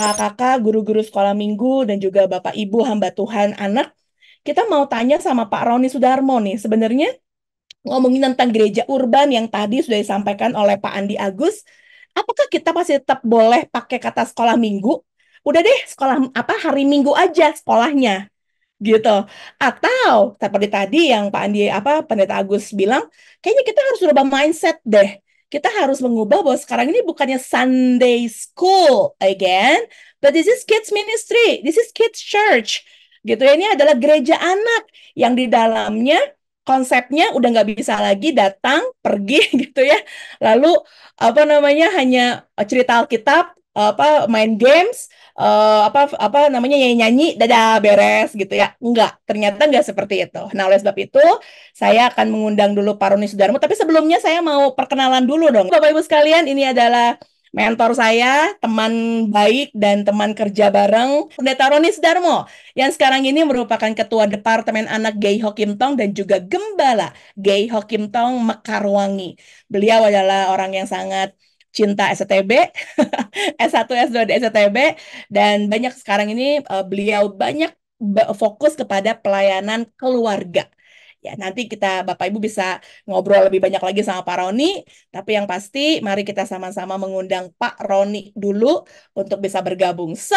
kakak-kakak, guru-guru sekolah minggu, dan juga Bapak Ibu hamba Tuhan anak, kita mau tanya sama Pak Roni Sudarmo nih, sebenarnya ngomongin tentang gereja urban yang tadi sudah disampaikan oleh Pak Andi Agus, apakah kita masih tetap boleh pakai kata sekolah minggu? Udah deh, sekolah apa hari minggu aja sekolahnya gitu. Atau seperti tadi yang Pak Andi apa Pendeta Agus bilang, kayaknya kita harus rubah mindset deh kita harus mengubah bahwa sekarang ini bukannya Sunday school again, but this is kids ministry, this is kids church. Gitu ya, ini adalah gereja anak yang di dalamnya konsepnya udah nggak bisa lagi datang pergi gitu ya lalu apa namanya hanya cerita Alkitab apa main games uh, apa apa namanya nyanyi nyanyi dadah beres gitu ya enggak ternyata enggak seperti itu nah oleh sebab itu saya akan mengundang dulu Pak Roni Sudarmo tapi sebelumnya saya mau perkenalan dulu dong Bapak Ibu sekalian ini adalah mentor saya, teman baik dan teman kerja bareng Pendeta Roni Sudarmo yang sekarang ini merupakan Ketua Departemen Anak Gay Hokim Tong dan juga Gembala Gay Hokim Tong Mekarwangi. Beliau adalah orang yang sangat cinta STB, S1, S2 di STB, dan banyak sekarang ini uh, beliau banyak fokus kepada pelayanan keluarga. Ya, nanti kita Bapak Ibu bisa ngobrol lebih banyak lagi sama Pak Roni, tapi yang pasti mari kita sama-sama mengundang Pak Roni dulu untuk bisa bergabung. So,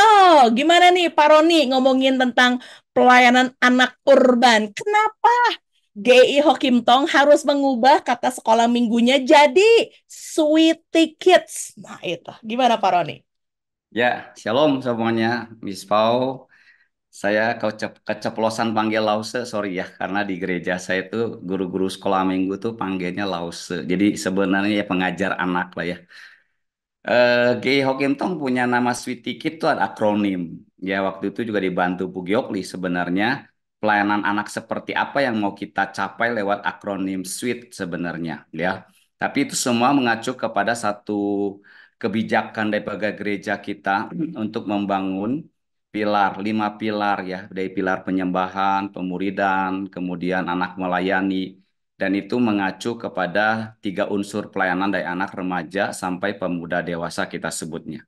gimana nih Pak Roni ngomongin tentang pelayanan anak urban? Kenapa GI Hokim Tong harus mengubah kata sekolah minggunya jadi Sweetie Kids. Nah itu, gimana Pak Roni? Ya, shalom semuanya, Miss Pau. Saya kecep keceplosan panggil lause, sorry ya, karena di gereja saya itu guru-guru sekolah minggu tuh panggilnya lause. Jadi sebenarnya ya pengajar anak lah ya. Uh, Hokim Tong punya nama Sweetie ticket tuh ada akronim. Ya waktu itu juga dibantu Pugiokli sebenarnya pelayanan anak seperti apa yang mau kita capai lewat akronim SWIT sebenarnya ya. Tapi itu semua mengacu kepada satu kebijakan dari gereja kita untuk membangun pilar, lima pilar ya, dari pilar penyembahan, pemuridan, kemudian anak melayani dan itu mengacu kepada tiga unsur pelayanan dari anak remaja sampai pemuda dewasa kita sebutnya.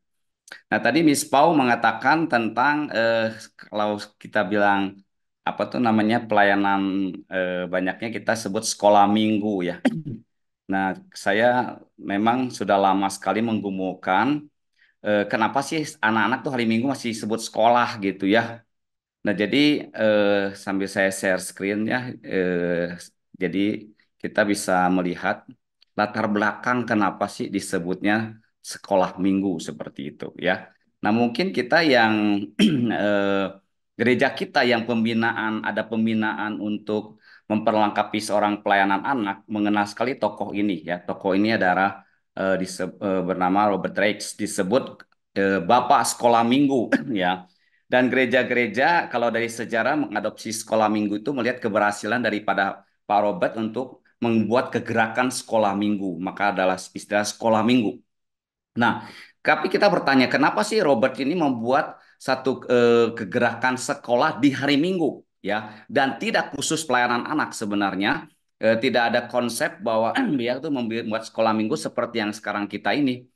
Nah, tadi Miss Pau mengatakan tentang eh, kalau kita bilang apa tuh namanya pelayanan eh, banyaknya kita sebut sekolah minggu ya. Nah, saya memang sudah lama sekali menggumulkan eh, kenapa sih anak-anak tuh hari Minggu masih sebut sekolah gitu ya. Nah, jadi eh, sambil saya share screen ya, eh, jadi kita bisa melihat latar belakang kenapa sih disebutnya sekolah minggu seperti itu ya. Nah, mungkin kita yang eh, gereja kita yang pembinaan ada pembinaan untuk memperlengkapi seorang pelayanan anak mengenal sekali tokoh ini ya tokoh ini adalah uh, eh, disebut, uh, eh, bernama Robert Reich disebut uh, bapak sekolah minggu ya dan gereja-gereja kalau dari sejarah mengadopsi sekolah minggu itu melihat keberhasilan daripada Pak Robert untuk membuat kegerakan sekolah minggu maka adalah istilah sekolah minggu nah tapi kita bertanya kenapa sih Robert ini membuat satu eh, kegerakan sekolah di hari Minggu ya dan tidak khusus pelayanan anak sebenarnya eh, tidak ada konsep bahwa dia itu membuat sekolah Minggu seperti yang sekarang kita ini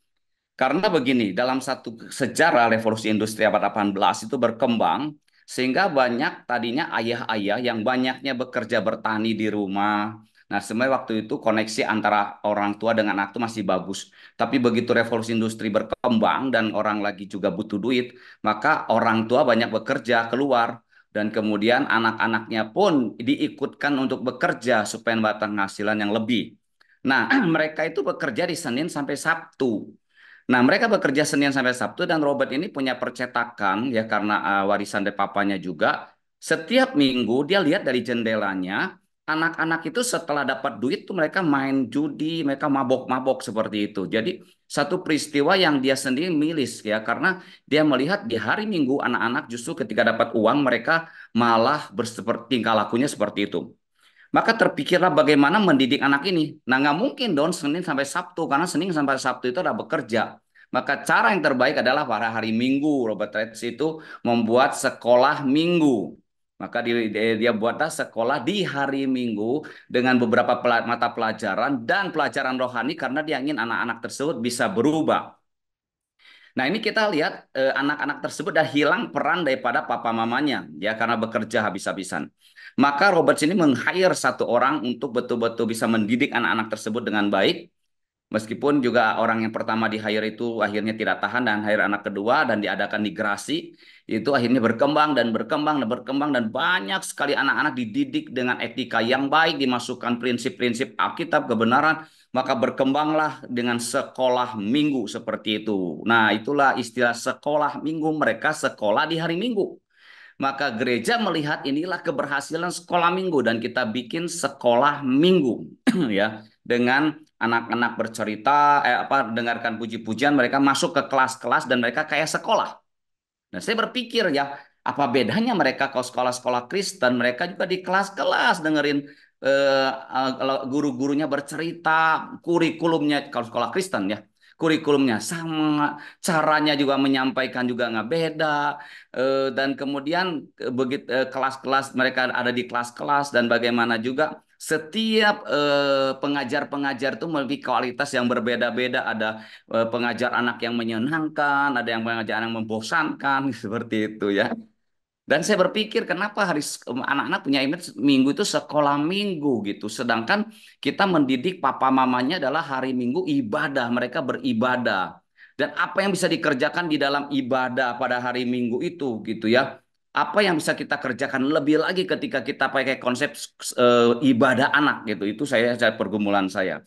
karena begini dalam satu sejarah revolusi industri abad 18 itu berkembang sehingga banyak tadinya ayah-ayah yang banyaknya bekerja bertani di rumah Nah, sebenarnya waktu itu koneksi antara orang tua dengan anak itu masih bagus. Tapi begitu revolusi industri berkembang dan orang lagi juga butuh duit, maka orang tua banyak bekerja keluar dan kemudian anak-anaknya pun diikutkan untuk bekerja supaya batang penghasilan yang lebih. Nah, mereka itu bekerja di Senin sampai Sabtu. Nah, mereka bekerja Senin sampai Sabtu dan Robert ini punya percetakan ya karena eh, warisan dari papanya juga. Setiap minggu dia lihat dari jendelanya anak-anak itu setelah dapat duit tuh mereka main judi, mereka mabok-mabok seperti itu. Jadi satu peristiwa yang dia sendiri milis ya karena dia melihat di hari Minggu anak-anak justru ketika dapat uang mereka malah berseperti tingkah lakunya seperti itu. Maka terpikirlah bagaimana mendidik anak ini. Nah nggak mungkin dong Senin sampai Sabtu karena Senin sampai Sabtu itu ada bekerja. Maka cara yang terbaik adalah pada hari Minggu Robert Reds itu membuat sekolah minggu maka dia, buatlah sekolah di hari Minggu dengan beberapa mata pelajaran dan pelajaran rohani karena dia ingin anak-anak tersebut bisa berubah. Nah ini kita lihat eh, anak-anak tersebut dah hilang peran daripada papa mamanya ya karena bekerja habis-habisan. Maka Robert ini meng-hire satu orang untuk betul-betul bisa mendidik anak-anak tersebut dengan baik Meskipun juga orang yang pertama di hire itu akhirnya tidak tahan dan hire anak kedua dan diadakan migrasi, itu akhirnya berkembang dan berkembang dan berkembang dan banyak sekali anak-anak dididik dengan etika yang baik, dimasukkan prinsip-prinsip Alkitab kebenaran, maka berkembanglah dengan sekolah minggu seperti itu. Nah, itulah istilah sekolah minggu, mereka sekolah di hari minggu. Maka gereja melihat inilah keberhasilan sekolah minggu dan kita bikin sekolah minggu ya dengan anak-anak bercerita, eh, apa dengarkan puji-pujian, mereka masuk ke kelas-kelas dan mereka kayak sekolah. Nah, saya berpikir ya, apa bedanya mereka kalau sekolah-sekolah Kristen, mereka juga di kelas-kelas dengerin eh, guru-gurunya bercerita, kurikulumnya kalau sekolah Kristen ya, kurikulumnya sama, caranya juga menyampaikan juga nggak beda, eh, dan kemudian begitu eh, kelas-kelas mereka ada di kelas-kelas dan bagaimana juga setiap eh, pengajar-pengajar itu memiliki kualitas yang berbeda-beda. Ada eh, pengajar anak yang menyenangkan, ada yang pengajar yang membosankan, seperti itu ya. Dan saya berpikir kenapa harus anak-anak punya image minggu itu sekolah minggu gitu. Sedangkan kita mendidik papa mamanya adalah hari minggu ibadah. Mereka beribadah. Dan apa yang bisa dikerjakan di dalam ibadah pada hari minggu itu gitu ya apa yang bisa kita kerjakan lebih lagi ketika kita pakai konsep e, ibadah anak gitu. Itu saya, saya pergumulan saya.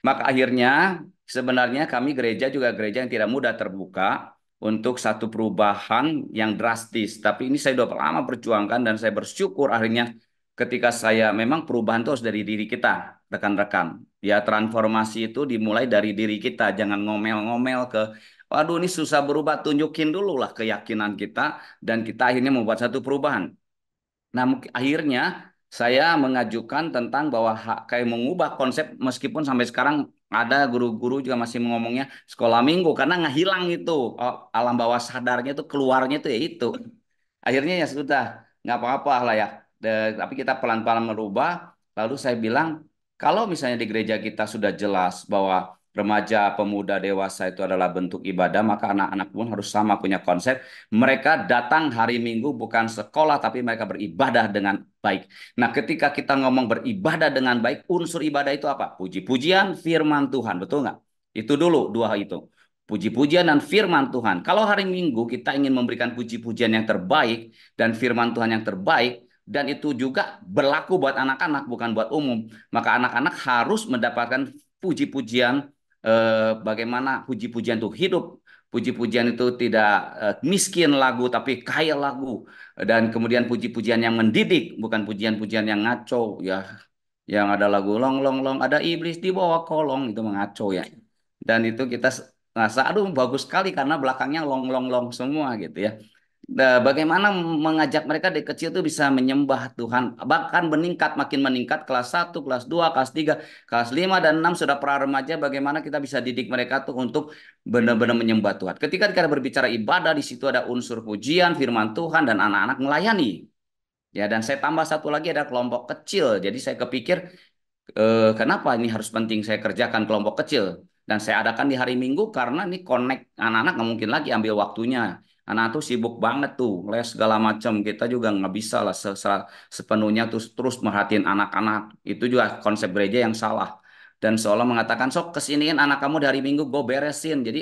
Maka akhirnya sebenarnya kami gereja juga gereja yang tidak mudah terbuka untuk satu perubahan yang drastis. Tapi ini saya sudah lama perjuangkan dan saya bersyukur akhirnya ketika saya memang perubahan terus dari diri kita, rekan-rekan. Ya transformasi itu dimulai dari diri kita, jangan ngomel-ngomel ke Waduh ini susah berubah, tunjukin dulu lah keyakinan kita dan kita akhirnya membuat satu perubahan. Nah akhirnya saya mengajukan tentang bahwa kayak mengubah konsep meskipun sampai sekarang ada guru-guru juga masih mengomongnya sekolah minggu karena nggak hilang itu oh, alam bawah sadarnya itu keluarnya itu ya itu akhirnya ya sudah nggak apa-apa lah ya De, tapi kita pelan-pelan merubah lalu saya bilang kalau misalnya di gereja kita sudah jelas bahwa remaja, pemuda, dewasa itu adalah bentuk ibadah, maka anak-anak pun harus sama punya konsep. Mereka datang hari Minggu bukan sekolah, tapi mereka beribadah dengan baik. Nah, ketika kita ngomong beribadah dengan baik, unsur ibadah itu apa? Puji-pujian, firman Tuhan, betul nggak? Itu dulu dua hal itu. Puji-pujian dan firman Tuhan. Kalau hari Minggu kita ingin memberikan puji-pujian yang terbaik dan firman Tuhan yang terbaik, dan itu juga berlaku buat anak-anak, bukan buat umum. Maka anak-anak harus mendapatkan puji-pujian eh, bagaimana puji-pujian itu hidup, puji-pujian itu tidak eh, miskin lagu tapi kaya lagu dan kemudian puji-pujian yang mendidik bukan pujian-pujian yang ngaco ya yang ada lagu long long long ada iblis di bawah kolong itu mengaco ya dan itu kita rasa aduh bagus sekali karena belakangnya long long long semua gitu ya Nah, bagaimana mengajak mereka dari kecil itu bisa menyembah Tuhan. Bahkan meningkat, makin meningkat kelas 1, kelas 2, kelas 3, kelas 5 dan 6 sudah pra remaja bagaimana kita bisa didik mereka tuh untuk benar-benar menyembah Tuhan. Ketika kita berbicara ibadah di situ ada unsur pujian, firman Tuhan dan anak-anak melayani. Ya, dan saya tambah satu lagi ada kelompok kecil. Jadi saya kepikir eh, kenapa ini harus penting saya kerjakan kelompok kecil dan saya adakan di hari Minggu karena ini connect anak-anak nggak mungkin lagi ambil waktunya anak tuh sibuk banget tuh les segala macam kita juga nggak bisa lah se sepenuhnya terus terus merhatiin anak-anak itu juga konsep gereja yang salah dan seolah mengatakan sok kesiniin anak kamu dari minggu gue beresin jadi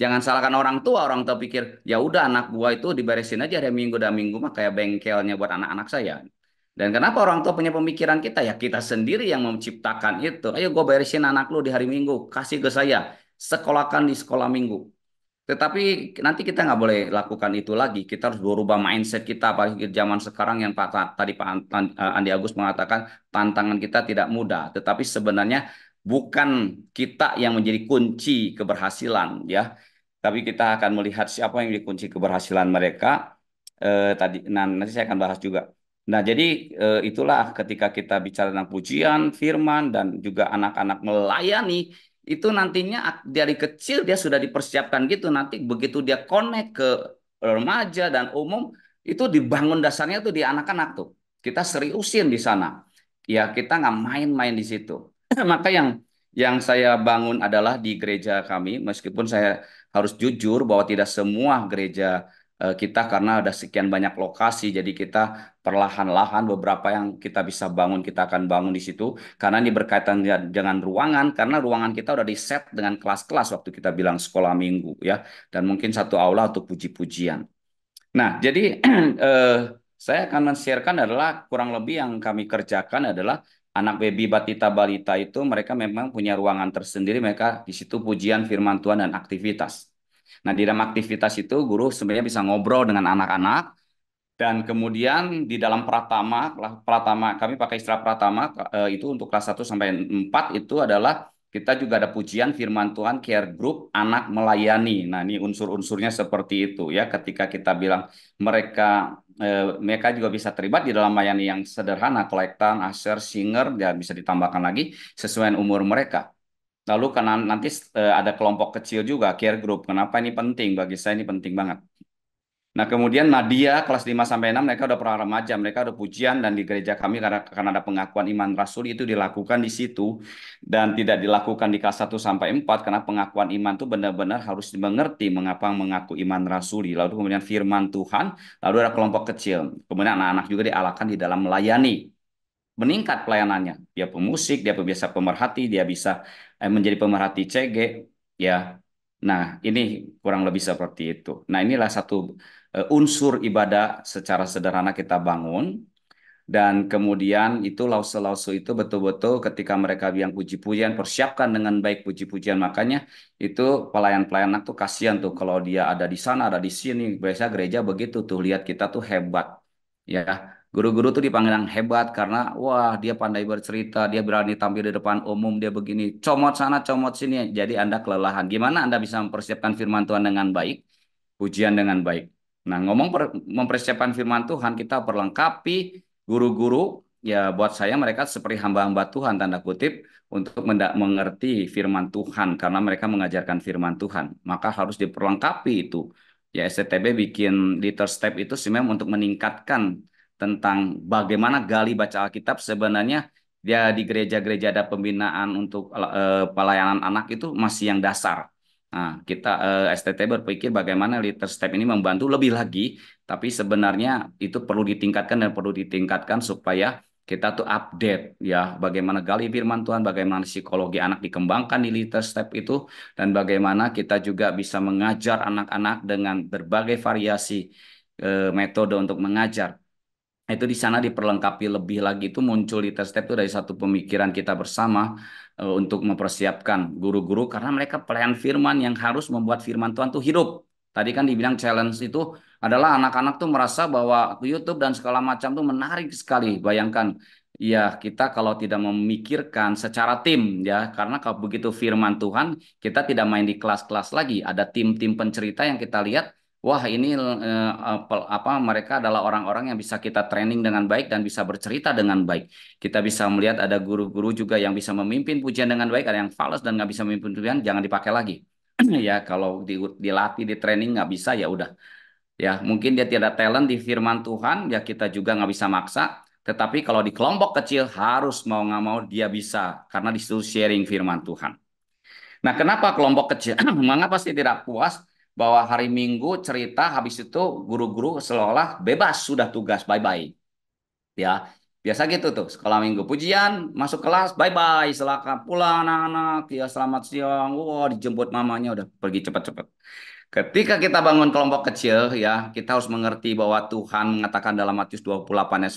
jangan salahkan orang tua orang tua pikir ya udah anak gua itu diberesin aja dari minggu dan minggu mah kayak bengkelnya buat anak-anak saya dan kenapa orang tua punya pemikiran kita ya kita sendiri yang menciptakan itu ayo gue beresin anak lu di hari minggu kasih ke saya sekolahkan di sekolah minggu tetapi nanti kita nggak boleh lakukan itu lagi. Kita harus berubah mindset kita apalagi zaman sekarang yang Pak tadi Pak eh, Andi Agus mengatakan tantangan kita tidak mudah, tetapi sebenarnya bukan kita yang menjadi kunci keberhasilan ya. Tapi kita akan melihat siapa yang menjadi kunci keberhasilan mereka. Eh, tadi nah, nanti saya akan bahas juga. Nah, jadi eh, itulah ketika kita bicara tentang pujian, firman dan juga anak-anak melayani itu nantinya dari kecil dia sudah dipersiapkan gitu nanti begitu dia connect ke remaja dan umum itu dibangun dasarnya tuh di anak-anak tuh kita seriusin di sana ya kita nggak main-main di situ maka yang yang saya bangun adalah di gereja kami meskipun saya harus jujur bahwa tidak semua gereja Eh, kita karena ada sekian banyak lokasi jadi kita perlahan-lahan beberapa yang kita bisa bangun kita akan bangun di situ karena ini berkaitan dengan, ruangan karena ruangan kita udah di set dengan kelas-kelas waktu kita bilang sekolah minggu ya dan mungkin satu aula untuk puji-pujian. Nah, jadi eh, saya akan men-sharekan adalah kurang lebih yang kami kerjakan adalah anak baby batita balita itu mereka memang punya ruangan tersendiri mereka di situ pujian firman Tuhan dan aktivitas. Nah, di dalam aktivitas itu guru sebenarnya bisa ngobrol dengan anak-anak dan kemudian di dalam pratama, pratama kami pakai istilah pratama eh, itu untuk kelas 1 sampai 4 itu adalah kita juga ada pujian firman Tuhan care group anak melayani. Nah, ini unsur-unsurnya seperti itu ya ketika kita bilang mereka eh, mereka juga bisa terlibat di dalam melayani yang sederhana, kolektan, asher, singer dan bisa ditambahkan lagi sesuai umur mereka. Lalu karena nanti eh, ada kelompok kecil juga care group. Kenapa ini penting? Bagi saya ini penting banget. Nah, kemudian Nadia kelas 5 sampai 6 mereka udah pernah remaja, mereka udah pujian dan di gereja kami karena karena ada pengakuan iman rasul itu dilakukan di situ dan tidak dilakukan di kelas 1 sampai 4 karena pengakuan iman itu benar-benar harus dimengerti mengapa mengaku iman rasuli. Lalu kemudian firman Tuhan, lalu ada kelompok kecil. Kemudian anak-anak juga dialakan di dalam melayani meningkat pelayanannya. Dia pemusik, dia bisa pemerhati, dia bisa eh, menjadi pemerhati CG, ya. Nah, ini kurang lebih seperti itu. Nah, inilah satu eh, unsur ibadah secara sederhana kita bangun dan kemudian itu lause-lause itu betul-betul ketika mereka bilang puji-pujian persiapkan dengan baik puji-pujian makanya itu pelayan-pelayan tuh kasihan tuh kalau dia ada di sana ada di sini biasa gereja begitu tuh lihat kita tuh hebat ya Guru-guru tuh dipanggil yang hebat karena wah dia pandai bercerita, dia berani tampil di depan umum, dia begini, comot sana, comot sini. Jadi Anda kelelahan. Gimana Anda bisa mempersiapkan firman Tuhan dengan baik? ujian dengan baik. Nah, ngomong mempersiapkan firman Tuhan kita perlengkapi guru-guru ya buat saya mereka seperti hamba-hamba Tuhan tanda kutip untuk mengerti firman Tuhan karena mereka mengajarkan firman Tuhan. Maka harus diperlengkapi itu. Ya S.T.B. bikin liter step itu sebenarnya untuk meningkatkan tentang bagaimana gali baca Alkitab sebenarnya dia di gereja-gereja ada pembinaan untuk uh, pelayanan anak itu masih yang dasar. Nah, kita eh, STT berpikir bagaimana liter step ini membantu lebih lagi, tapi sebenarnya itu perlu ditingkatkan dan perlu ditingkatkan supaya kita tuh update ya bagaimana gali firman Tuhan, bagaimana psikologi anak dikembangkan di liter step itu dan bagaimana kita juga bisa mengajar anak-anak dengan berbagai variasi eh, metode untuk mengajar. Nah, itu di sana diperlengkapi lebih lagi itu muncul di test step itu dari satu pemikiran kita bersama uh, untuk mempersiapkan guru-guru karena mereka pelayan firman yang harus membuat firman Tuhan tuh hidup. Tadi kan dibilang challenge itu adalah anak-anak tuh merasa bahwa YouTube dan segala macam tuh menarik sekali. Bayangkan ya kita kalau tidak memikirkan secara tim ya karena kalau begitu firman Tuhan kita tidak main di kelas-kelas lagi ada tim-tim pencerita yang kita lihat wah ini eh, apa mereka adalah orang-orang yang bisa kita training dengan baik dan bisa bercerita dengan baik. Kita bisa melihat ada guru-guru juga yang bisa memimpin pujian dengan baik, ada yang fals dan nggak bisa memimpin pujian, jangan dipakai lagi. ya kalau di, dilatih di training nggak bisa ya udah. Ya mungkin dia tidak talent di firman Tuhan, ya kita juga nggak bisa maksa. Tetapi kalau di kelompok kecil harus mau nggak mau dia bisa karena di sharing firman Tuhan. Nah kenapa kelompok kecil? Mengapa sih tidak puas? bahwa hari Minggu cerita habis itu guru-guru seolah bebas sudah tugas bye-bye. Ya, biasa gitu tuh sekolah Minggu. Pujian masuk kelas bye-bye silakan pulang anak-anak ya selamat siang. Wah, wow, dijemput mamanya udah pergi cepat-cepat. Ketika kita bangun kelompok kecil ya, kita harus mengerti bahwa Tuhan mengatakan dalam Matius 28 ayat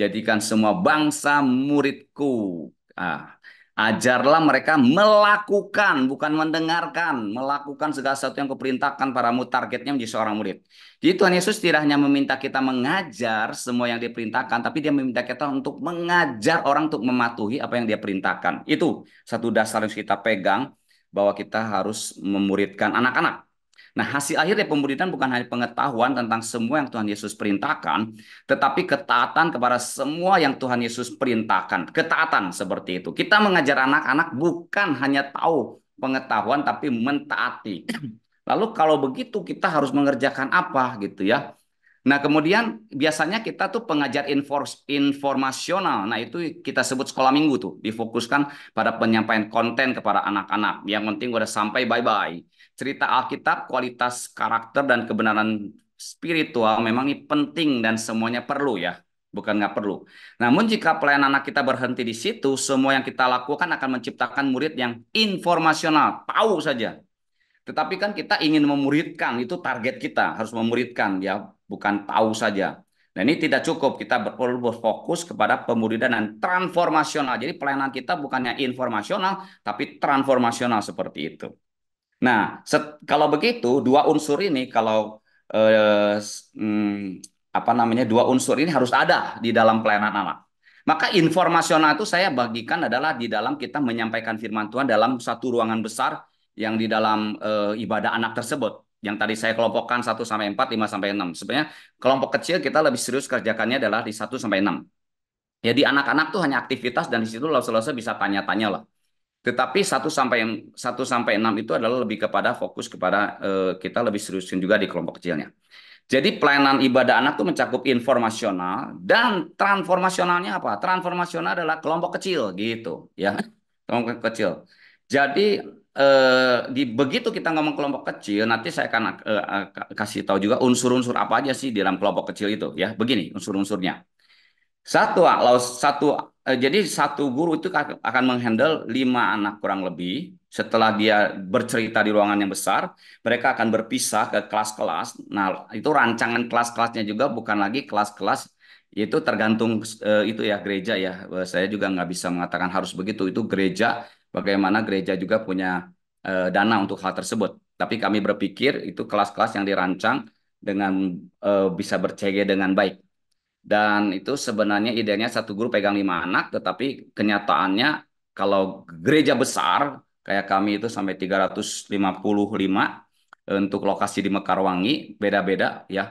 19, jadikan semua bangsa muridku. Ah, Ajarlah mereka melakukan, bukan mendengarkan, melakukan segala sesuatu yang kuperintahkan padamu targetnya menjadi seorang murid. Jadi Tuhan Yesus tidak hanya meminta kita mengajar semua yang diperintahkan, tapi dia meminta kita untuk mengajar orang untuk mematuhi apa yang dia perintahkan. Itu satu dasar yang kita pegang bahwa kita harus memuridkan anak-anak. Nah, hasil akhir dari pemuridan bukan hanya pengetahuan tentang semua yang Tuhan Yesus perintahkan, tetapi ketaatan kepada semua yang Tuhan Yesus perintahkan. Ketaatan seperti itu. Kita mengajar anak-anak bukan hanya tahu pengetahuan tapi mentaati. Lalu kalau begitu kita harus mengerjakan apa gitu ya? Nah, kemudian biasanya kita tuh pengajar infos, informasional. Nah, itu kita sebut sekolah minggu tuh, difokuskan pada penyampaian konten kepada anak-anak. Yang penting udah sampai bye-bye. Cerita Alkitab, kualitas karakter dan kebenaran spiritual memang ini penting dan semuanya perlu ya. Bukan nggak perlu. Namun jika pelayanan anak kita berhenti di situ, semua yang kita lakukan akan menciptakan murid yang informasional, tahu saja. Tetapi kan kita ingin memuridkan, itu target kita harus memuridkan ya, bukan tahu saja. Nah ini tidak cukup, kita perlu berfokus kepada pemuridan dan transformasional. Jadi pelayanan kita bukannya informasional, tapi transformasional seperti itu. Nah set, kalau begitu dua unsur ini kalau eh, hmm, apa namanya dua unsur ini harus ada di dalam pelayanan anak. Maka informasional itu saya bagikan adalah di dalam kita menyampaikan firman Tuhan dalam satu ruangan besar yang di dalam e, ibadah anak tersebut yang tadi saya kelompokkan 1 sampai 4, 5 sampai 6. Sebenarnya kelompok kecil kita lebih serius kerjakannya adalah di 1 sampai 6. Jadi anak-anak tuh hanya aktivitas dan di situ lose selesai bisa tanya-tanya lah. Tetapi 1 sampai 1 sampai 6 itu adalah lebih kepada fokus kepada eh, kita lebih seriusin juga di kelompok kecilnya. Jadi pelayanan ibadah anak tuh mencakup informasional dan transformasionalnya apa? Transformasional adalah kelompok kecil gitu ya. Kelompok kecil. Jadi eh, di begitu kita ngomong kelompok kecil, nanti saya akan eh, kasih tahu juga unsur-unsur apa aja sih di dalam kelompok kecil itu ya. Begini unsur-unsurnya. Satu, ah, satu eh, jadi satu guru itu akan menghandle lima anak kurang lebih. Setelah dia bercerita di ruangan yang besar, mereka akan berpisah ke kelas-kelas. Nah, itu rancangan kelas-kelasnya juga bukan lagi kelas-kelas itu tergantung eh, itu ya gereja ya. Eh, saya juga nggak bisa mengatakan harus begitu. Itu gereja bagaimana gereja juga punya uh, dana untuk hal tersebut. Tapi kami berpikir itu kelas-kelas yang dirancang dengan uh, bisa bercege dengan baik. Dan itu sebenarnya idenya satu guru pegang lima anak, tetapi kenyataannya kalau gereja besar kayak kami itu sampai 355 eh, untuk lokasi di Mekarwangi beda-beda ya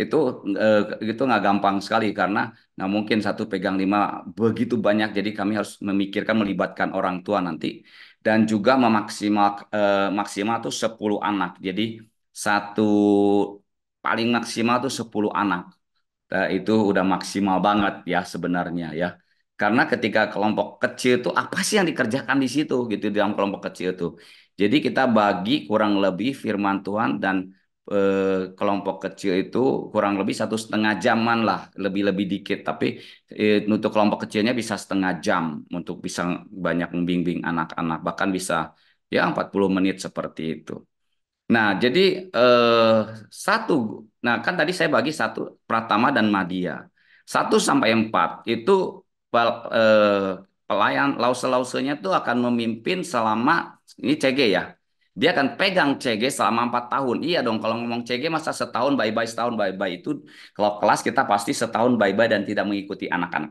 itu eh, itu nggak gampang sekali karena Nah mungkin satu pegang lima begitu banyak, jadi kami harus memikirkan melibatkan orang tua nanti dan juga memaksimal eh, maksimal tuh sepuluh anak. Jadi satu paling maksimal tuh sepuluh anak. Nah, itu udah maksimal banget ya sebenarnya ya. Karena ketika kelompok kecil itu apa sih yang dikerjakan di situ gitu dalam kelompok kecil itu. Jadi kita bagi kurang lebih firman Tuhan dan Eh, kelompok kecil itu kurang lebih satu setengah jaman lah lebih-lebih dikit tapi eh, untuk kelompok kecilnya bisa setengah jam untuk bisa banyak membimbing anak-anak bahkan bisa ya 40 menit seperti itu. Nah, jadi eh, satu, nah kan tadi saya bagi satu Pratama dan madia Satu sampai empat itu pel, eh, pelayan lause-lausenya itu akan memimpin selama ini CG ya dia akan pegang CG selama empat tahun. Iya dong, kalau ngomong CG masa setahun bye-bye, setahun bye-bye itu kalau kelas kita pasti setahun bye-bye dan tidak mengikuti anak-anak.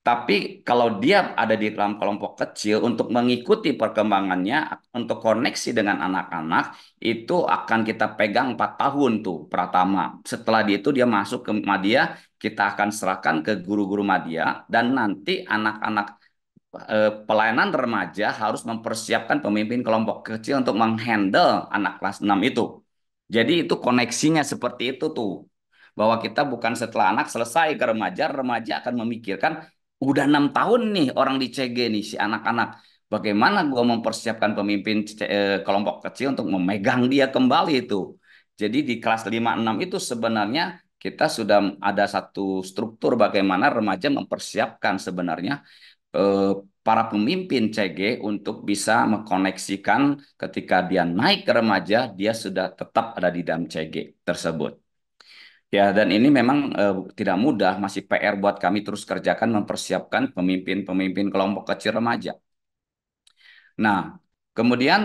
Tapi kalau dia ada di dalam kelompok kecil untuk mengikuti perkembangannya, untuk koneksi dengan anak-anak, itu akan kita pegang 4 tahun tuh Pratama. Setelah itu dia masuk ke Madia, kita akan serahkan ke guru-guru Madia, dan nanti anak-anak Eh, pelayanan remaja harus mempersiapkan pemimpin kelompok kecil untuk menghandle anak kelas 6 itu. Jadi itu koneksinya seperti itu tuh. Bahwa kita bukan setelah anak selesai ke remaja, remaja akan memikirkan udah enam tahun nih orang di CG nih si anak-anak. Bagaimana gue mempersiapkan pemimpin eh, kelompok kecil untuk memegang dia kembali itu. Jadi di kelas 5-6 itu sebenarnya kita sudah ada satu struktur bagaimana remaja mempersiapkan sebenarnya Eh, para pemimpin CG untuk bisa mengkoneksikan ketika dia naik ke remaja, dia sudah tetap ada di dalam CG tersebut. Ya, dan ini memang eh, tidak mudah, masih PR buat kami terus kerjakan mempersiapkan pemimpin-pemimpin kelompok kecil remaja. Nah, kemudian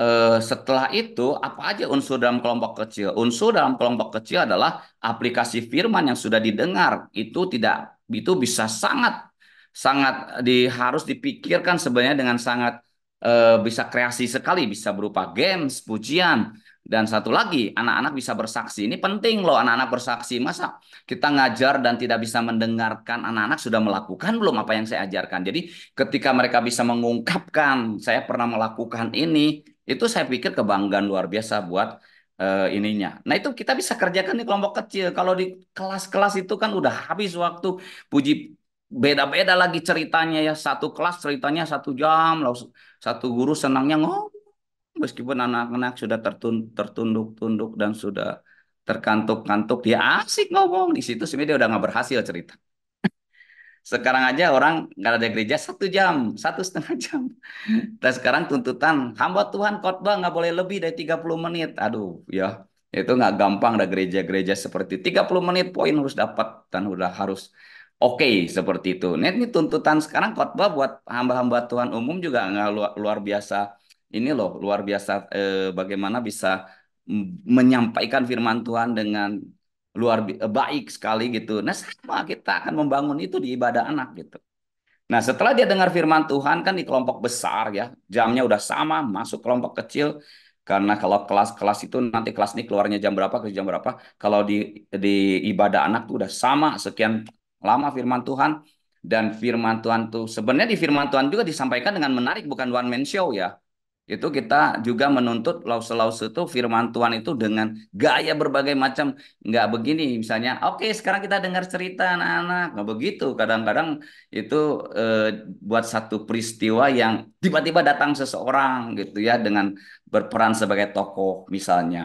eh, setelah itu apa aja unsur dalam kelompok kecil? Unsur dalam kelompok kecil adalah aplikasi firman yang sudah didengar itu tidak itu bisa sangat sangat di, harus dipikirkan sebenarnya dengan sangat e, bisa kreasi sekali, bisa berupa games, pujian, dan satu lagi anak-anak bisa bersaksi. Ini penting loh anak-anak bersaksi. Masa kita ngajar dan tidak bisa mendengarkan anak-anak sudah melakukan belum apa yang saya ajarkan. Jadi ketika mereka bisa mengungkapkan saya pernah melakukan ini, itu saya pikir kebanggaan luar biasa buat uh, ininya. Nah itu kita bisa kerjakan di kelompok kecil. Kalau di kelas-kelas itu kan udah habis waktu puji beda-beda lagi ceritanya ya satu kelas ceritanya satu jam lalu satu guru senangnya ngomong meskipun anak-anak sudah tertunduk-tunduk dan sudah terkantuk-kantuk dia asik ngomong di situ sebenarnya dia udah nggak berhasil cerita sekarang aja orang nggak ada gereja satu jam satu setengah jam dan sekarang tuntutan hamba Tuhan khotbah nggak boleh lebih dari 30 menit aduh ya itu nggak gampang ada gereja-gereja seperti 30 menit poin harus dapat dan udah harus oke okay, seperti itu. Nah, ini tuntutan sekarang khotbah buat hamba-hamba Tuhan umum juga nggak luar, luar biasa ini loh luar biasa eh, bagaimana bisa menyampaikan firman Tuhan dengan luar eh, baik sekali gitu. Nah sama kita akan membangun itu di ibadah anak gitu. Nah setelah dia dengar firman Tuhan kan di kelompok besar ya jamnya udah sama masuk kelompok kecil karena kalau kelas-kelas itu nanti kelas ini keluarnya jam berapa ke jam berapa kalau di di ibadah anak tuh udah sama sekian lama firman Tuhan dan firman Tuhan tuh sebenarnya di firman Tuhan juga disampaikan dengan menarik bukan one man show ya. Itu kita juga menuntut lause-lause itu firman Tuhan itu dengan gaya berbagai macam nggak begini misalnya oke okay, sekarang kita dengar cerita anak-anak nggak begitu kadang-kadang itu eh, buat satu peristiwa yang tiba-tiba datang seseorang gitu ya dengan berperan sebagai tokoh misalnya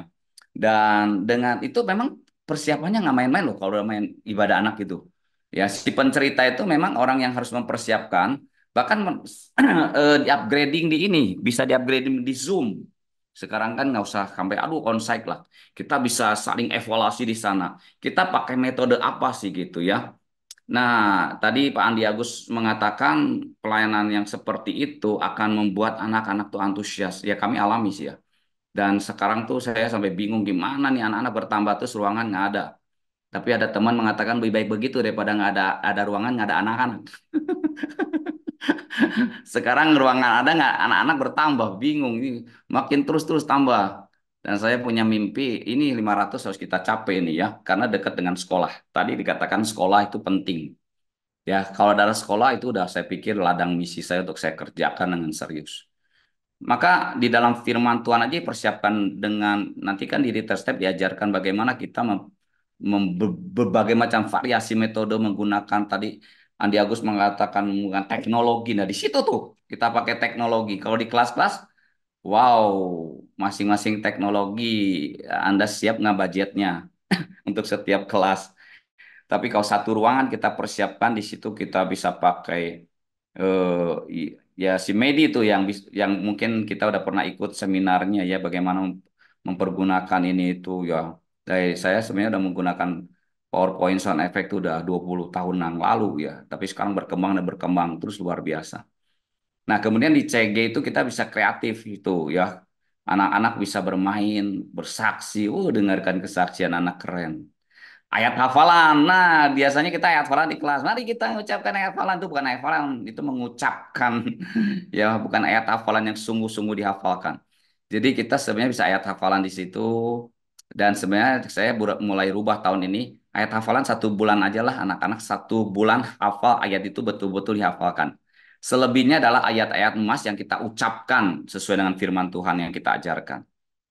dan dengan itu memang persiapannya nggak main-main loh kalau main ibadah anak itu Ya, si pencerita itu memang orang yang harus mempersiapkan bahkan eh, di upgrading di ini bisa di upgrading di Zoom. Sekarang kan nggak usah sampai aduh onsite lah. Kita bisa saling evaluasi di sana. Kita pakai metode apa sih gitu ya? Nah, tadi Pak Andi Agus mengatakan pelayanan yang seperti itu akan membuat anak-anak tuh antusias. Ya kami alami sih ya. Dan sekarang tuh saya sampai bingung gimana nih anak-anak bertambah terus ruangan nggak ada. Tapi ada teman mengatakan lebih baik begitu daripada nggak ada ada ruangan nggak ada anak-anak. Sekarang ruangan ada nggak anak-anak bertambah bingung ini makin terus-terus tambah. Dan saya punya mimpi ini 500 harus kita capai ini ya karena dekat dengan sekolah. Tadi dikatakan sekolah itu penting. Ya, kalau dari sekolah itu udah saya pikir ladang misi saya untuk saya kerjakan dengan serius. Maka di dalam firman Tuhan aja persiapkan dengan nanti kan di Step diajarkan bagaimana kita berbagai macam variasi metode menggunakan tadi Andi Agus mengatakan menggunakan teknologi. Nah, di situ tuh kita pakai teknologi. Kalau di kelas-kelas, wow, masing-masing teknologi Anda siap nggak budgetnya untuk setiap kelas. Tapi kalau satu ruangan kita persiapkan di situ kita bisa pakai uh, ya si Medi itu yang yang mungkin kita udah pernah ikut seminarnya ya bagaimana mempergunakan ini itu ya dari saya sebenarnya sudah menggunakan PowerPoint sound effect itu udah 20 tahun yang lalu ya, tapi sekarang berkembang dan berkembang terus luar biasa. Nah, kemudian di CG itu kita bisa kreatif itu ya. Anak-anak bisa bermain, bersaksi, oh dengarkan kesaksian anak keren. Ayat hafalan. Nah, biasanya kita ayat hafalan di kelas. Mari kita mengucapkan ayat hafalan itu bukan ayat hafalan, itu mengucapkan ya, bukan ayat hafalan yang sungguh-sungguh dihafalkan. Jadi kita sebenarnya bisa ayat hafalan di situ, dan sebenarnya saya mulai rubah tahun ini ayat hafalan satu bulan aja lah anak-anak satu bulan hafal ayat itu betul-betul dihafalkan. Selebihnya adalah ayat-ayat emas yang kita ucapkan sesuai dengan firman Tuhan yang kita ajarkan.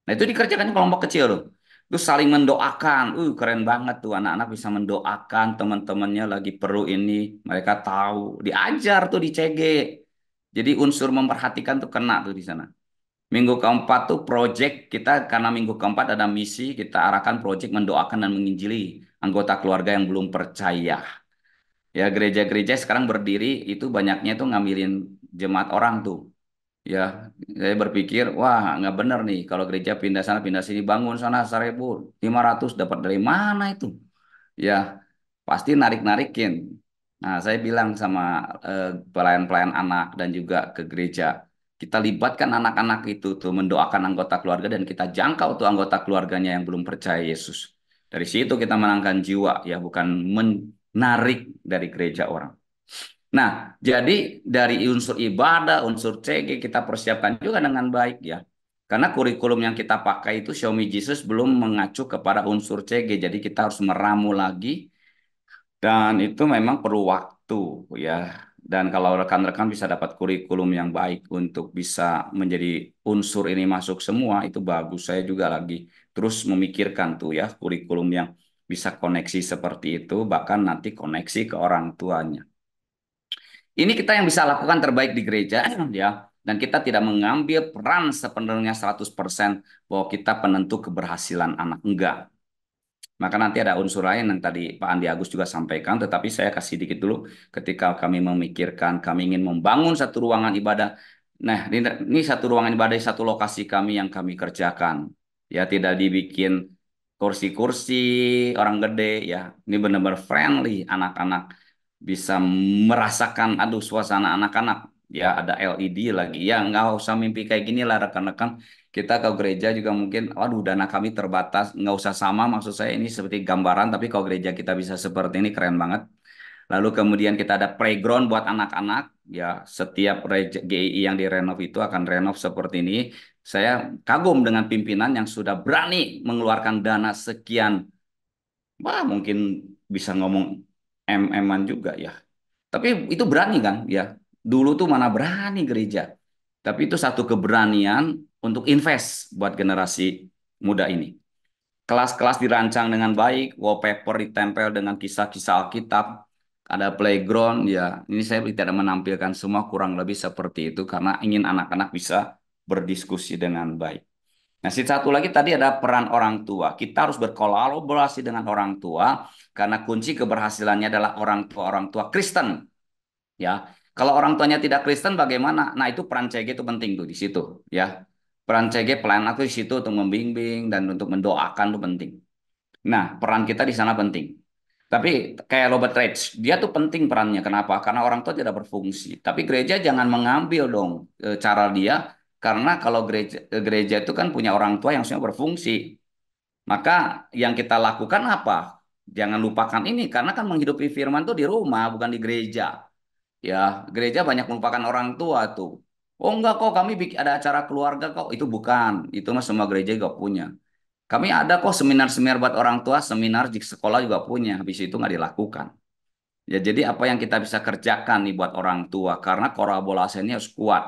Nah itu dikerjakan kelompok kecil loh. Terus saling mendoakan. Uh keren banget tuh anak-anak bisa mendoakan teman-temannya lagi perlu ini. Mereka tahu. Diajar tuh di CG. Jadi unsur memperhatikan tuh kena tuh di sana. Minggu keempat tuh project kita karena minggu keempat ada misi kita arahkan project mendoakan dan menginjili anggota keluarga yang belum percaya. Ya gereja-gereja sekarang berdiri itu banyaknya tuh ngambilin jemaat orang tuh. Ya, saya berpikir, wah nggak bener nih kalau gereja pindah sana pindah sini bangun sana lima ratus dapat dari mana itu? Ya, pasti narik-narikin. Nah, saya bilang sama pelayan eh, pelayan-pelayan anak dan juga ke gereja, kita libatkan anak-anak itu tuh mendoakan anggota keluarga dan kita jangkau tuh anggota keluarganya yang belum percaya Yesus. Dari situ kita menangkan jiwa ya bukan menarik dari gereja orang. Nah, jadi dari unsur ibadah, unsur CG kita persiapkan juga dengan baik ya. Karena kurikulum yang kita pakai itu Xiaomi Jesus belum mengacu kepada unsur CG. Jadi kita harus meramu lagi dan itu memang perlu waktu ya dan kalau rekan-rekan bisa dapat kurikulum yang baik untuk bisa menjadi unsur ini masuk semua itu bagus saya juga lagi terus memikirkan tuh ya kurikulum yang bisa koneksi seperti itu bahkan nanti koneksi ke orang tuanya ini kita yang bisa lakukan terbaik di gereja ya dan kita tidak mengambil peran sepenuhnya 100% bahwa kita penentu keberhasilan anak enggak maka nanti ada unsur lain yang tadi Pak Andi Agus juga sampaikan, tetapi saya kasih dikit dulu ketika kami memikirkan kami ingin membangun satu ruangan ibadah. Nah, ini, satu ruangan ibadah, satu lokasi kami yang kami kerjakan. Ya, tidak dibikin kursi-kursi orang gede ya. Ini benar-benar friendly anak-anak bisa merasakan aduh suasana anak-anak ya ada LED lagi ya nggak usah mimpi kayak gini lah rekan-rekan kita ke gereja juga mungkin, waduh dana kami terbatas, nggak usah sama maksud saya ini seperti gambaran, tapi kalau gereja kita bisa seperti ini keren banget. Lalu kemudian kita ada playground buat anak-anak, ya setiap GII yang direnov itu akan renov seperti ini. Saya kagum dengan pimpinan yang sudah berani mengeluarkan dana sekian. Wah mungkin bisa ngomong MM-an juga ya. Tapi itu berani kan ya. Dulu tuh mana berani gereja. Tapi itu satu keberanian untuk invest buat generasi muda ini. Kelas-kelas dirancang dengan baik, wallpaper ditempel dengan kisah-kisah Alkitab, ada playground ya. Ini saya tidak menampilkan semua kurang lebih seperti itu karena ingin anak-anak bisa berdiskusi dengan baik. Nah, satu lagi tadi ada peran orang tua. Kita harus berkolaborasi dengan orang tua karena kunci keberhasilannya adalah orang tua orang tua Kristen. Ya. Kalau orang tuanya tidak Kristen bagaimana? Nah, itu peran CG itu penting tuh di situ, ya. Peran CG, pelayan aku di situ untuk membimbing dan untuk mendoakan itu penting. Nah, peran kita di sana penting. Tapi kayak Robert Reich, dia tuh penting perannya. Kenapa? Karena orang tua tidak berfungsi. Tapi gereja jangan mengambil dong e, cara dia, karena kalau gereja, e, gereja itu kan punya orang tua yang sebenarnya berfungsi. Maka yang kita lakukan apa? Jangan lupakan ini, karena kan menghidupi firman tuh di rumah, bukan di gereja. Ya, gereja banyak melupakan orang tua tuh. Oh enggak kok kami ada acara keluarga kok itu bukan itu mah semua gereja juga punya. Kami ada kok seminar-seminar buat orang tua, seminar di sekolah juga punya. Habis itu nggak dilakukan. Ya jadi apa yang kita bisa kerjakan nih buat orang tua karena ini harus kuat.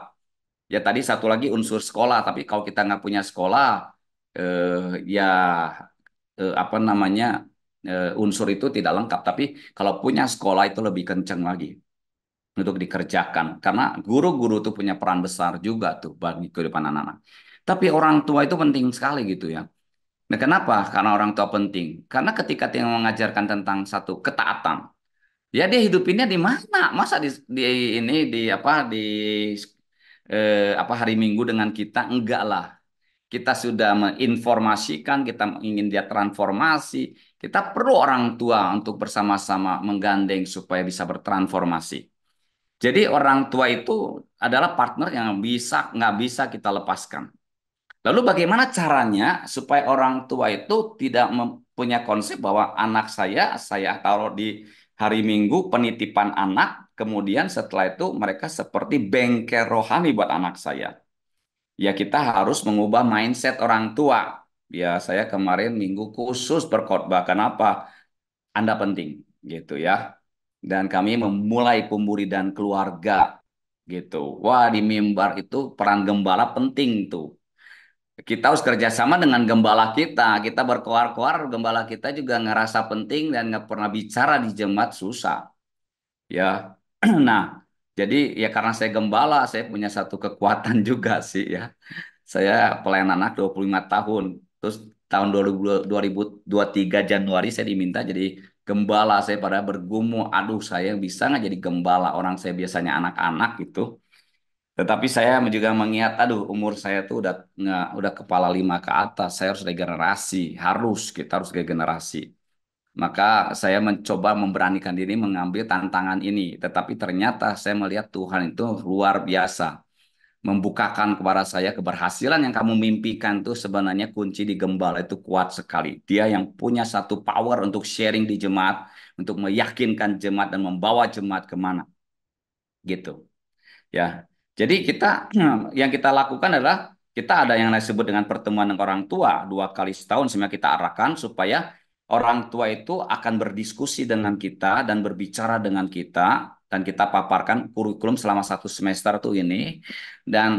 Ya tadi satu lagi unsur sekolah tapi kalau kita nggak punya sekolah eh, ya eh, apa namanya eh, unsur itu tidak lengkap. Tapi kalau punya sekolah itu lebih kenceng lagi untuk dikerjakan. Karena guru-guru itu punya peran besar juga tuh bagi kehidupan anak-anak. Tapi orang tua itu penting sekali gitu ya. Nah, kenapa? Karena orang tua penting. Karena ketika dia mengajarkan tentang satu ketaatan, ya dia hidupinnya di mana? Masa di, di ini di apa di eh, apa hari Minggu dengan kita enggak lah. Kita sudah menginformasikan, kita ingin dia transformasi. Kita perlu orang tua untuk bersama-sama menggandeng supaya bisa bertransformasi. Jadi orang tua itu adalah partner yang bisa nggak bisa kita lepaskan. Lalu bagaimana caranya supaya orang tua itu tidak mempunyai konsep bahwa anak saya saya taruh di hari Minggu penitipan anak, kemudian setelah itu mereka seperti bengkel rohani buat anak saya. Ya kita harus mengubah mindset orang tua. Ya saya kemarin minggu khusus berkhotbah. Kenapa? Anda penting gitu ya dan kami memulai pemburi dan keluarga gitu. Wah di mimbar itu peran gembala penting tuh. Kita harus kerjasama dengan gembala kita. Kita berkoar-koar, gembala kita juga ngerasa penting dan nggak pernah bicara di jemaat susah. Ya, nah jadi ya karena saya gembala, saya punya satu kekuatan juga sih ya. Saya pelayan anak 25 tahun. Terus tahun 2023 Januari saya diminta jadi gembala saya pada bergumul aduh saya bisa nggak jadi gembala orang saya biasanya anak-anak gitu tetapi saya juga mengingat aduh umur saya tuh udah nggak udah kepala lima ke atas saya harus regenerasi harus kita harus regenerasi maka saya mencoba memberanikan diri mengambil tantangan ini tetapi ternyata saya melihat Tuhan itu luar biasa membukakan kepada saya keberhasilan yang kamu mimpikan tuh sebenarnya kunci di Gembala itu kuat sekali. Dia yang punya satu power untuk sharing di jemaat, untuk meyakinkan jemaat dan membawa jemaat kemana. Gitu. Ya. Jadi kita yang kita lakukan adalah kita ada yang disebut dengan pertemuan dengan orang tua dua kali setahun sehingga kita arahkan supaya orang tua itu akan berdiskusi dengan kita dan berbicara dengan kita dan kita paparkan kurikulum selama satu semester tuh ini dan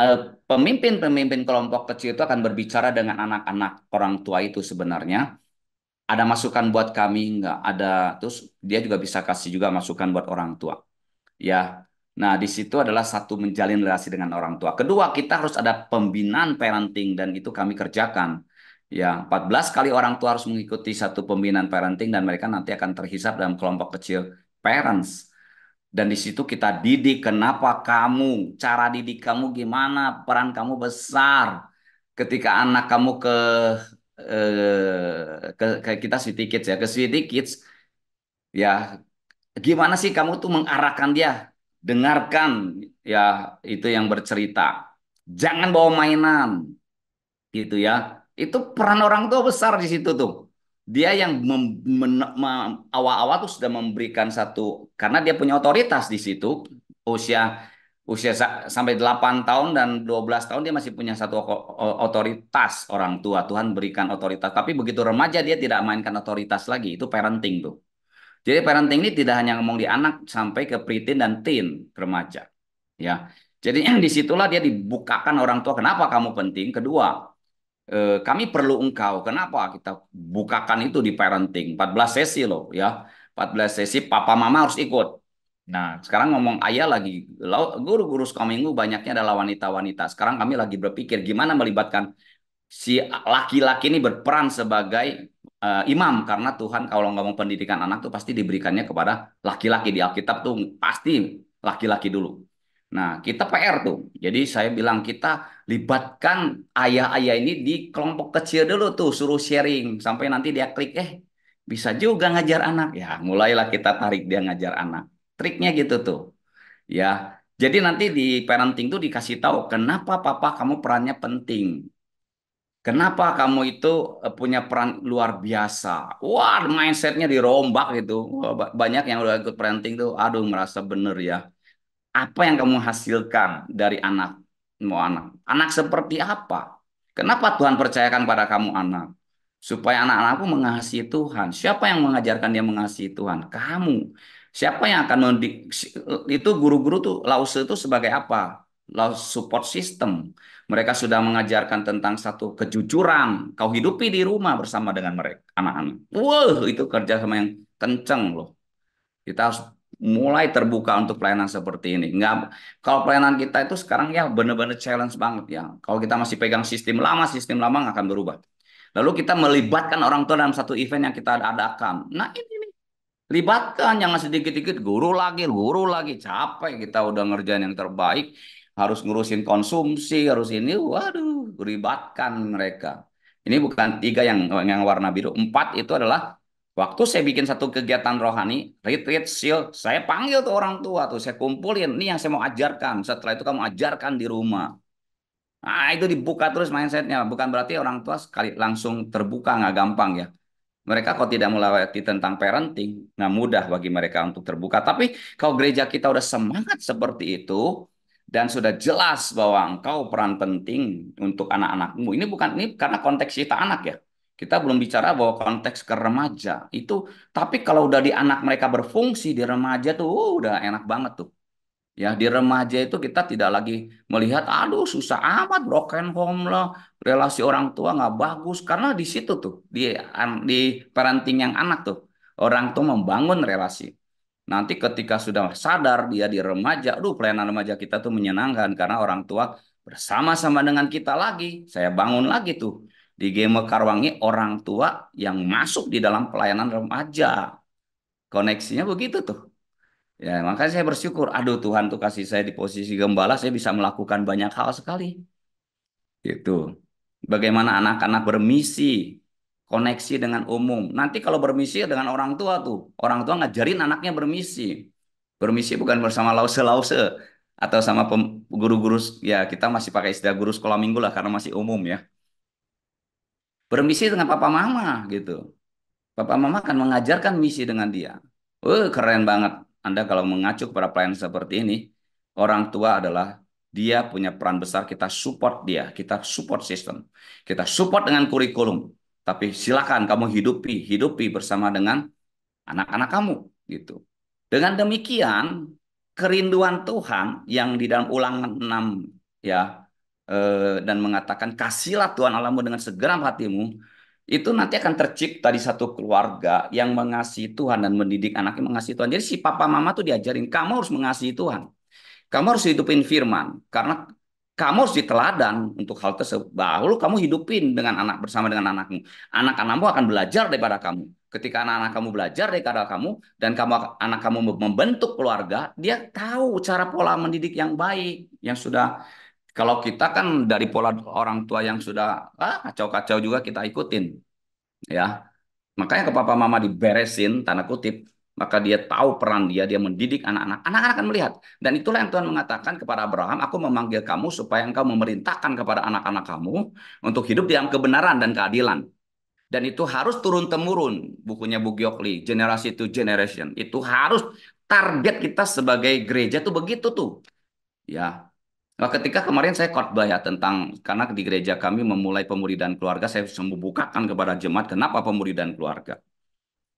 eh, pemimpin-pemimpin kelompok kecil itu akan berbicara dengan anak-anak orang tua itu sebenarnya ada masukan buat kami nggak ada terus dia juga bisa kasih juga masukan buat orang tua ya nah di situ adalah satu menjalin relasi dengan orang tua kedua kita harus ada pembinaan parenting dan itu kami kerjakan ya 14 kali orang tua harus mengikuti satu pembinaan parenting dan mereka nanti akan terhisap dalam kelompok kecil parents dan di situ kita didik kenapa kamu cara didik kamu gimana peran kamu besar ketika anak kamu ke eh, ke, ke kita city kids ya ke city kids ya gimana sih kamu tuh mengarahkan dia dengarkan ya itu yang bercerita jangan bawa mainan gitu ya itu peran orang tua besar di situ tuh dia yang awal-awal tuh sudah memberikan satu karena dia punya otoritas di situ usia usia sa sampai 8 tahun dan 12 tahun dia masih punya satu otoritas orang tua Tuhan berikan otoritas tapi begitu remaja dia tidak mainkan otoritas lagi itu parenting tuh jadi parenting ini tidak hanya ngomong di anak sampai ke preteen dan teen remaja ya jadi disitulah dia dibukakan orang tua kenapa kamu penting kedua Eh, kami perlu engkau. Kenapa kita bukakan itu di parenting? 14 sesi loh ya. 14 sesi papa mama harus ikut. Nah, sekarang ngomong ayah lagi, guru-guru minggu banyaknya adalah wanita-wanita. Sekarang kami lagi berpikir gimana melibatkan si laki-laki ini berperan sebagai uh, imam karena Tuhan kalau ngomong pendidikan anak tuh pasti diberikannya kepada laki-laki di Alkitab tuh pasti laki-laki dulu. Nah, kita PR tuh. Jadi saya bilang kita libatkan ayah-ayah ini di kelompok kecil dulu tuh, suruh sharing sampai nanti dia klik eh bisa juga ngajar anak. Ya, mulailah kita tarik dia ngajar anak. Triknya gitu tuh. Ya. Jadi nanti di parenting tuh dikasih tahu kenapa papa kamu perannya penting. Kenapa kamu itu eh, punya peran luar biasa? Wah, mindsetnya dirombak gitu. Banyak yang udah ikut parenting tuh, aduh merasa bener ya apa yang kamu hasilkan dari anak mau anak anak seperti apa kenapa Tuhan percayakan pada kamu anak supaya anak-anakku mengasihi Tuhan siapa yang mengajarkan dia mengasihi Tuhan kamu siapa yang akan mendik itu guru-guru tuh lause itu sebagai apa support system mereka sudah mengajarkan tentang satu kejujuran kau hidupi di rumah bersama dengan mereka anak-anak wow itu kerja sama yang kenceng loh kita harus mulai terbuka untuk pelayanan seperti ini. Nggak, kalau pelayanan kita itu sekarang ya benar-benar challenge banget ya. Kalau kita masih pegang sistem lama, sistem lama nggak akan berubah. Lalu kita melibatkan orang tua dalam satu event yang kita adakan. Nah ini nih, libatkan jangan sedikit-sedikit guru lagi, guru lagi capek kita udah ngerjain yang terbaik, harus ngurusin konsumsi, harus ini, waduh, libatkan mereka. Ini bukan tiga yang yang warna biru, empat itu adalah Waktu saya bikin satu kegiatan rohani, retreat, seal, saya panggil tuh orang tua tuh, saya kumpulin, ini yang saya mau ajarkan. Setelah itu kamu ajarkan di rumah. Nah, itu dibuka terus mindsetnya. Bukan berarti orang tua sekali langsung terbuka, nggak gampang ya. Mereka kalau tidak melewati tentang parenting, nggak mudah bagi mereka untuk terbuka. Tapi kalau gereja kita udah semangat seperti itu, dan sudah jelas bahwa engkau peran penting untuk anak-anakmu. Ini bukan ini karena konteks kita anak ya. Kita belum bicara bahwa konteks ke remaja itu, tapi kalau udah di anak mereka berfungsi di remaja tuh uh, udah enak banget tuh. Ya, di remaja itu kita tidak lagi melihat, aduh susah amat broken home lah, relasi orang tua nggak bagus. Karena di situ tuh, di, di parenting yang anak tuh, orang tua membangun relasi. Nanti ketika sudah sadar dia di remaja, aduh pelayanan remaja kita tuh menyenangkan karena orang tua bersama-sama dengan kita lagi. Saya bangun lagi tuh di Game Karwangi orang tua yang masuk di dalam pelayanan remaja. Koneksinya begitu tuh. Ya, makanya saya bersyukur, aduh Tuhan tuh kasih saya di posisi gembala, saya bisa melakukan banyak hal sekali. Gitu. Bagaimana anak-anak bermisi, koneksi dengan umum. Nanti kalau bermisi dengan orang tua tuh, orang tua ngajarin anaknya bermisi. Bermisi bukan bersama lause-lause atau sama guru-guru ya kita masih pakai istilah guru sekolah minggu lah karena masih umum ya bermisi dengan papa mama gitu. Papa mama akan mengajarkan misi dengan dia. Oh, keren banget. Anda kalau mengacu kepada pelayanan seperti ini, orang tua adalah dia punya peran besar, kita support dia, kita support sistem. Kita support dengan kurikulum. Tapi silakan kamu hidupi, hidupi bersama dengan anak-anak kamu gitu. Dengan demikian, kerinduan Tuhan yang di dalam ulangan 6 ya Eh, dan mengatakan kasihlah Tuhan Allahmu dengan segenap hatimu itu nanti akan tercipta di satu keluarga yang mengasihi Tuhan dan mendidik anaknya mengasihi Tuhan. Jadi si papa mama tuh diajarin kamu harus mengasihi Tuhan. Kamu harus hidupin firman karena kamu harus diteladan untuk hal tersebut. bahulu kamu hidupin dengan anak bersama dengan anakmu. Anak-anakmu akan belajar daripada kamu. Ketika anak-anak kamu belajar daripada kamu dan kamu anak kamu membentuk keluarga, dia tahu cara pola mendidik yang baik yang sudah kalau kita kan dari pola orang tua yang sudah ah, kacau-kacau ah, juga kita ikutin. Ya. Makanya ke papa mama diberesin tanda kutip, maka dia tahu peran dia, dia mendidik anak-anak. Anak-anak akan melihat. Dan itulah yang Tuhan mengatakan kepada Abraham, aku memanggil kamu supaya engkau memerintahkan kepada anak-anak kamu untuk hidup di dalam kebenaran dan keadilan dan itu harus turun temurun bukunya Bu Giokli generasi to generation itu harus target kita sebagai gereja tuh begitu tuh ya Nah, ketika kemarin saya khotbah ya tentang karena di gereja kami memulai pemuridan keluarga, saya membukakan kepada jemaat kenapa pemuridan keluarga.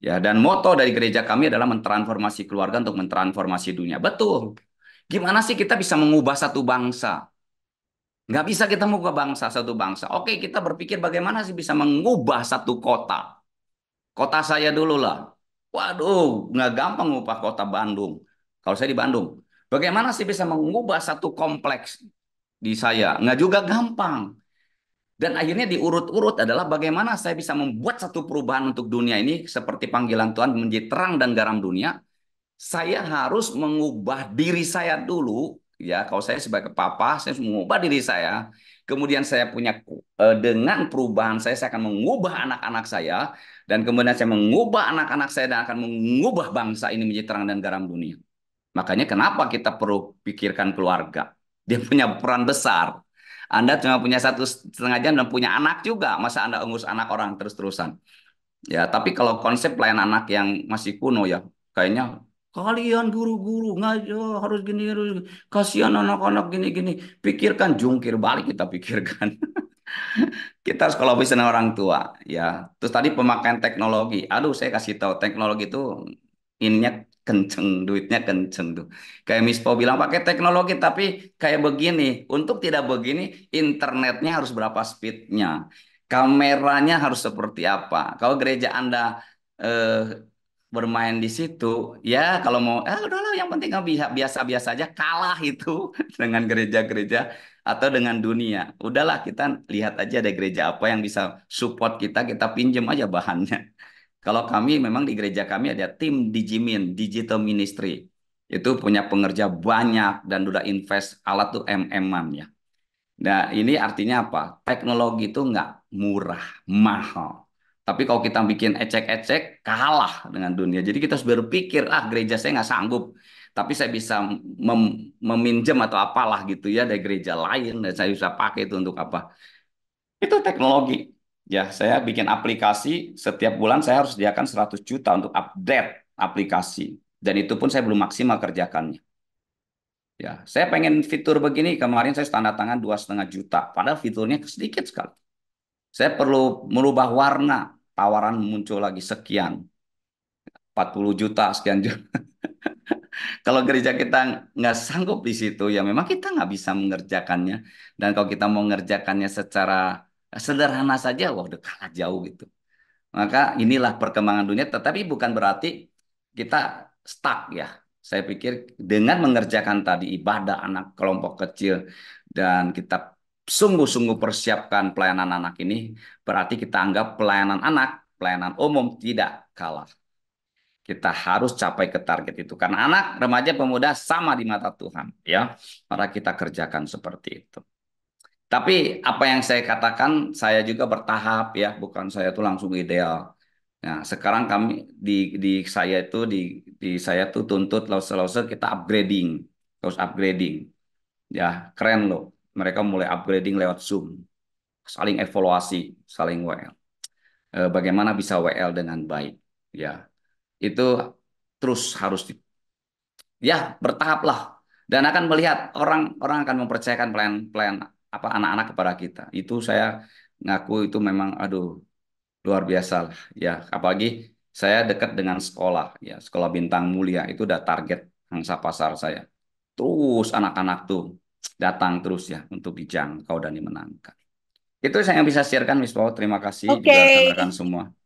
Ya, dan moto dari gereja kami adalah mentransformasi keluarga untuk mentransformasi dunia. Betul. Gimana sih kita bisa mengubah satu bangsa? Nggak bisa kita mengubah bangsa satu bangsa. Oke, kita berpikir bagaimana sih bisa mengubah satu kota. Kota saya dulu lah. Waduh, nggak gampang mengubah kota Bandung. Kalau saya di Bandung, Bagaimana sih bisa mengubah satu kompleks di saya? Nggak juga gampang. Dan akhirnya diurut-urut adalah bagaimana saya bisa membuat satu perubahan untuk dunia ini seperti panggilan Tuhan menjadi terang dan garam dunia. Saya harus mengubah diri saya dulu ya kalau saya sebagai papa saya harus mengubah diri saya kemudian saya punya eh, dengan perubahan saya saya akan mengubah anak-anak saya dan kemudian saya mengubah anak-anak saya dan akan mengubah bangsa ini menjadi terang dan garam dunia Makanya kenapa kita perlu pikirkan keluarga? Dia punya peran besar. Anda cuma punya satu setengah jam dan punya anak juga. Masa Anda ngurus anak orang terus-terusan? Ya, tapi kalau konsep pelayanan anak yang masih kuno ya, kayaknya kalian guru-guru ngajo oh, harus gini harus kasihan anak-anak gini-gini pikirkan jungkir balik kita pikirkan kita harus kalau bisa orang tua ya terus tadi pemakaian teknologi aduh saya kasih tahu teknologi itu innya kenceng duitnya kenceng tuh kayak Mispo bilang pakai teknologi tapi kayak begini untuk tidak begini internetnya harus berapa speednya kameranya harus seperti apa kalau gereja anda eh, bermain di situ ya kalau mau eh ah, udahlah yang penting nggak biasa-biasa aja kalah itu dengan gereja-gereja atau dengan dunia udahlah kita lihat aja ada gereja apa yang bisa support kita kita pinjam aja bahannya kalau kami memang di gereja kami ada tim Digimin, Digital Ministry. Itu punya pengerja banyak dan sudah invest alat tuh mm ya. Nah ini artinya apa? Teknologi itu nggak murah, mahal. Tapi kalau kita bikin ecek-ecek, kalah dengan dunia. Jadi kita harus berpikir, ah gereja saya nggak sanggup. Tapi saya bisa mem meminjam atau apalah gitu ya dari gereja lain. Dan saya bisa pakai itu untuk apa. Itu teknologi. Ya, saya bikin aplikasi setiap bulan saya harus sediakan 100 juta untuk update aplikasi dan itu pun saya belum maksimal kerjakannya. Ya, saya pengen fitur begini kemarin saya tanda tangan dua setengah juta, padahal fiturnya sedikit sekali. Saya perlu merubah warna, tawaran muncul lagi sekian, 40 juta sekian juta. kalau gereja kita nggak sanggup di situ ya memang kita nggak bisa mengerjakannya dan kalau kita mau mengerjakannya secara sederhana saja wah udah kalah jauh gitu maka inilah perkembangan dunia tetapi bukan berarti kita stuck ya saya pikir dengan mengerjakan tadi ibadah anak kelompok kecil dan kita sungguh-sungguh persiapkan pelayanan anak ini berarti kita anggap pelayanan anak pelayanan umum tidak kalah kita harus capai ke target itu karena anak remaja pemuda sama di mata Tuhan ya maka kita kerjakan seperti itu tapi apa yang saya katakan, saya juga bertahap ya, bukan saya itu langsung ideal. Nah, sekarang kami di di saya itu di di saya tuh tuntut lause-lause kita upgrading, terus upgrading. Ya, keren loh. Mereka mulai upgrading lewat Zoom. Saling evaluasi, saling WL. Eh, bagaimana bisa WL dengan baik, ya. Itu terus harus di ya, bertahap dan akan melihat orang orang akan mempercayakan plan plan apa anak-anak kepada kita. Itu saya ngaku itu memang aduh luar biasa lah ya. Apalagi saya dekat dengan sekolah ya, sekolah bintang mulia itu udah target angsa pasar saya. Terus anak-anak tuh datang terus ya untuk kau dan dimenangkan. Itu saya yang bisa sharekan Miss Paul. Terima kasih okay. juga semua.